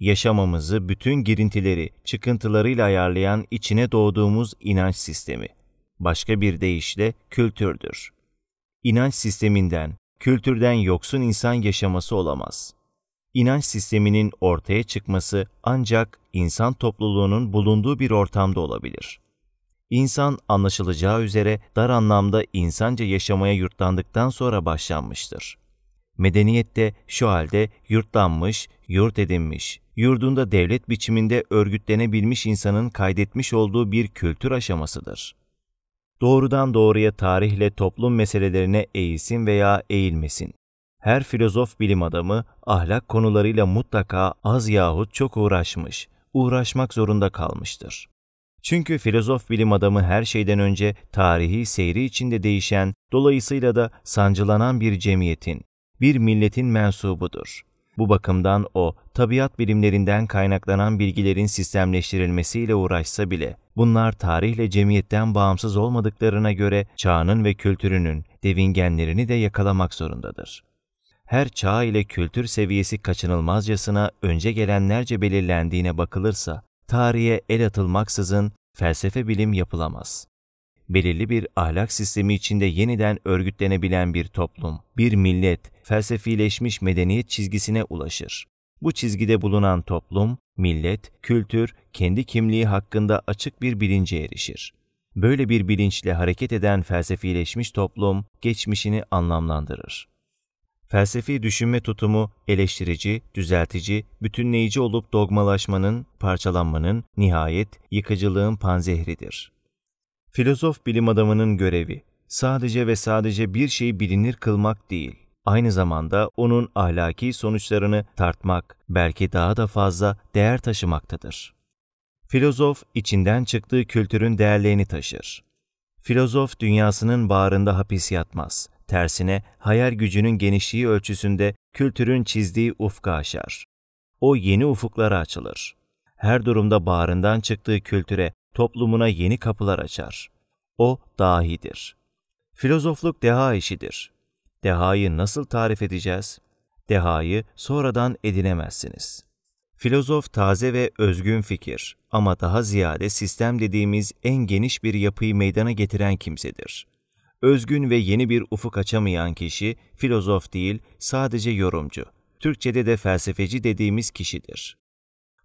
yaşamamızı bütün girintileri, çıkıntılarıyla ayarlayan içine doğduğumuz inanç sistemi. Başka bir deyişle kültürdür. İnanç sisteminden, kültürden yoksun insan yaşaması olamaz. İnanç sisteminin ortaya çıkması ancak insan topluluğunun bulunduğu bir ortamda olabilir. İnsan anlaşılacağı üzere dar anlamda insanca yaşamaya yurtlandıktan sonra başlanmıştır. Medeniyette şu halde yurtlanmış, yurt edinmiş, yurdunda devlet biçiminde örgütlenebilmiş insanın kaydetmiş olduğu bir kültür aşamasıdır. Doğrudan doğruya tarihle toplum meselelerine eğilsin veya eğilmesin. Her filozof bilim adamı ahlak konularıyla mutlaka az yahut çok uğraşmış, uğraşmak zorunda kalmıştır. Çünkü filozof bilim adamı her şeyden önce tarihi seyri içinde değişen, dolayısıyla da sancılanan bir cemiyetin, bir milletin mensubudur. Bu bakımdan o, tabiat bilimlerinden kaynaklanan bilgilerin sistemleştirilmesiyle uğraşsa bile, bunlar tarihle cemiyetten bağımsız olmadıklarına göre çağının ve kültürünün devingenlerini de yakalamak zorundadır. Her çağ ile kültür seviyesi kaçınılmazcasına önce gelenlerce belirlendiğine bakılırsa, tarihe el atılmaksızın felsefe bilim yapılamaz belirli bir ahlak sistemi içinde yeniden örgütlenebilen bir toplum, bir millet, felsefileşmiş medeniyet çizgisine ulaşır. Bu çizgide bulunan toplum, millet, kültür, kendi kimliği hakkında açık bir bilince erişir. Böyle bir bilinçle hareket eden felsefileşmiş toplum geçmişini anlamlandırır. Felsefi düşünme tutumu eleştirici, düzeltici, bütünleyici olup dogmalaşmanın, parçalanmanın, nihayet yıkıcılığın panzehridir. Filozof bilim adamının görevi sadece ve sadece bir şeyi bilinir kılmak değil. Aynı zamanda onun ahlaki sonuçlarını tartmak, belki daha da fazla değer taşımaktadır. Filozof içinden çıktığı kültürün değerlerini taşır. Filozof dünyasının bağrında hapis yatmaz. Tersine hayal gücünün genişliği ölçüsünde kültürün çizdiği ufka aşar. O yeni ufuklara açılır. Her durumda bağrından çıktığı kültüre, toplumuna yeni kapılar açar. O dahidir. Filozofluk deha işidir. Dehayı nasıl tarif edeceğiz? Dehayı sonradan edinemezsiniz. Filozof taze ve özgün fikir ama daha ziyade sistem dediğimiz en geniş bir yapıyı meydana getiren kimsedir. Özgün ve yeni bir ufuk açamayan kişi filozof değil, sadece yorumcu. Türkçede de felsefeci dediğimiz kişidir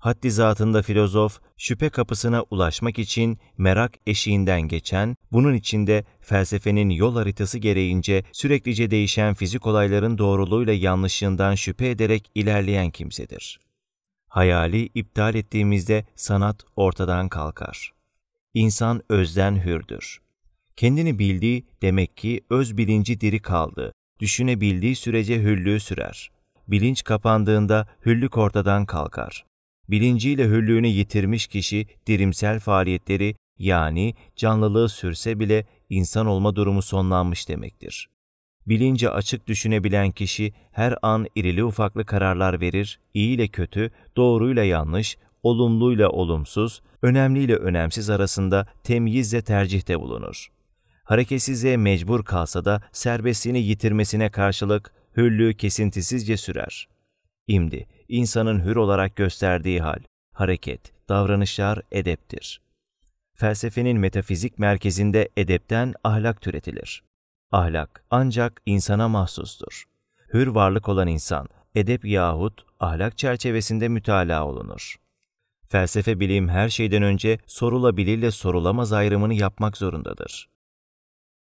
haddi zatında filozof, şüphe kapısına ulaşmak için merak eşiğinden geçen, bunun içinde felsefenin yol haritası gereğince süreklice değişen fizik olayların doğruluğuyla yanlışından şüphe ederek ilerleyen kimsedir. Hayali iptal ettiğimizde sanat ortadan kalkar. İnsan özden hürdür. Kendini bildiği demek ki öz bilinci diri kaldı, düşünebildiği sürece hüllüğü sürer. Bilinç kapandığında hüllük ortadan kalkar. Bilinciyle hürlüğünü yitirmiş kişi dirimsel faaliyetleri yani canlılığı sürse bile insan olma durumu sonlanmış demektir. Bilince açık düşünebilen kişi her an irili ufaklı kararlar verir, iyi ile kötü, doğruyla yanlış, olumluyla olumsuz, önemliyle önemsiz arasında temyizle tercihte bulunur. Hareketsizliğe mecbur kalsa da serbestliğini yitirmesine karşılık hüllüğü kesintisizce sürer. İmdi, insanın hür olarak gösterdiği hal, hareket, davranışlar edeptir. Felsefenin metafizik merkezinde edepten ahlak türetilir. Ahlak ancak insana mahsustur. Hür varlık olan insan, edep yahut ahlak çerçevesinde mütalaa olunur. Felsefe bilim her şeyden önce sorulabilirle sorulamaz ayrımını yapmak zorundadır.